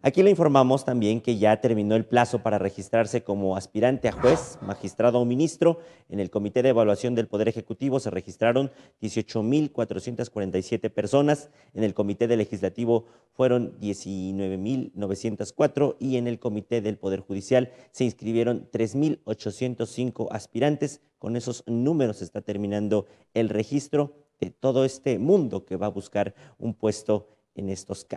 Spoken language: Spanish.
Aquí le informamos también que ya terminó el plazo para registrarse como aspirante a juez, magistrado o ministro. En el Comité de Evaluación del Poder Ejecutivo se registraron 18.447 personas, en el Comité de Legislativo fueron 19.904 y en el Comité del Poder Judicial se inscribieron 3.805 aspirantes. Con esos números está terminando el registro de todo este mundo que va a buscar un puesto en estos casos.